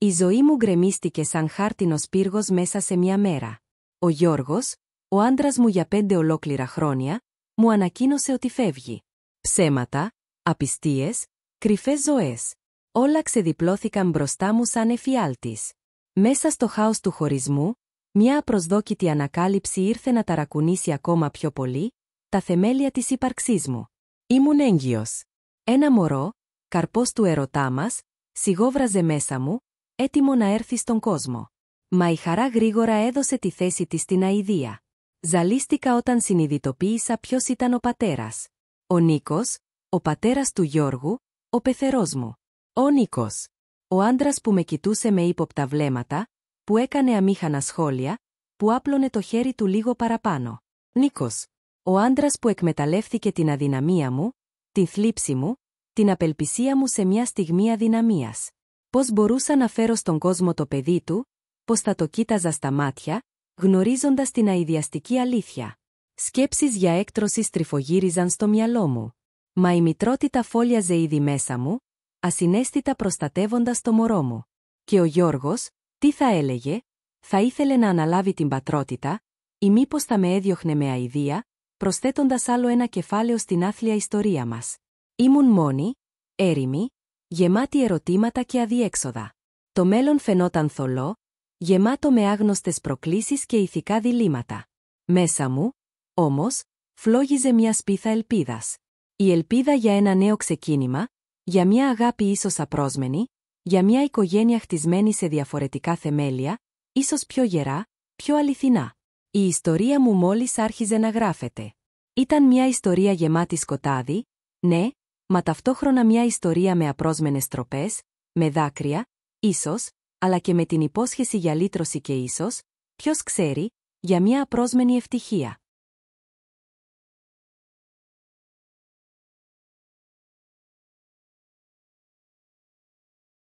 Η ζωή μου γκρεμίστηκε σαν χάρτινος πύργος μέσα σε μια μέρα. Ο Γιώργος, ο άντρας μου για πέντε ολόκληρα χρόνια, μου ανακοίνωσε ότι φεύγει. Ψέματα, απιστίες, κρυφές ζωές. Όλα ξεδιπλώθηκαν μπροστά μου σαν εφιάλτης. Μέσα στο χάος του χωρισμού, μια απροσδόκητη ανακάλυψη ήρθε να ταρακουνήσει ακόμα πιο πολύ τα θεμέλια της ύπαρξής μου. Ήμουν έγκυος. Ένα μωρό, καρπός του ερωτά μας, σιγόβραζε μέσα μου, έτοιμο να έρθει στον κόσμο. Μα η χαρά γρήγορα έδωσε τη θέση της στην αηδία. Ζαλίστηκα όταν συνειδητοποίησα ποιος ήταν ο πατέρας. Ο Νίκος, ο πατέρας του Γιώργου, ο πεθερός μου. Ο Νίκος. Ο άντρας που με κοιτούσε με ύποπτα βλέμματα, που έκανε αμήχανα σχόλια, που άπλωνε το χέρι του λίγο παραπάνω. Νίκος. Ο άντρας που εκμεταλλεύθηκε την αδυναμία μου, την θλίψη μου, την απελπισία μου σε μια στιγμή αδυναμίας. Πώς μπορούσα να φέρω στον κόσμο το παιδί του, πώς θα το κοίταζα στα μάτια, γνωρίζοντας την αειδιαστική αλήθεια. Σκέψεις για έκτρωση στριφογύριζαν στο μυαλό μου. Μα η μητρότητα φόλιαζε ήδη μέσα μου, ασυναίσθητα προστατεύοντας το μωρό μου. Και ο Γιώργος, τι θα έλεγε, θα ήθελε να αναλάβει την πατρότητα, ή μήπως θα με έδιωχνε με αηδία, προσθέτοντας άλλο ένα κεφάλαιο στην άθλια ιστορία μας. Ήμουν μόνη, έρημη, γεμάτη ερωτήματα και αδιέξοδα. Το μέλλον φαινόταν θολό, γεμάτο με άγνωστες προκλήσεις και ηθικά διλήμματα. Μέσα μου, όμως, φλόγιζε μια σπίθα ελπίδας. Η ελπίδα για ένα νέο ξεκίνημα, για μια αγάπη ίσως απρόσμενη, για μια οικογένεια χτισμένη σε διαφορετικά θεμέλια, ίσως πιο γερά, πιο αληθινά. Η ιστορία μου μόλις άρχιζε να γράφεται. Ήταν μια ιστορία γεμάτη σκοτάδι, ναι, μα ταυτόχρονα μια ιστορία με απρόσμενες τροπές, με δάκρυα, ίσως, αλλά και με την υπόσχεση για λύτρωση και ίσως, ποιος ξέρει, για μια απρόσμενη ευτυχία.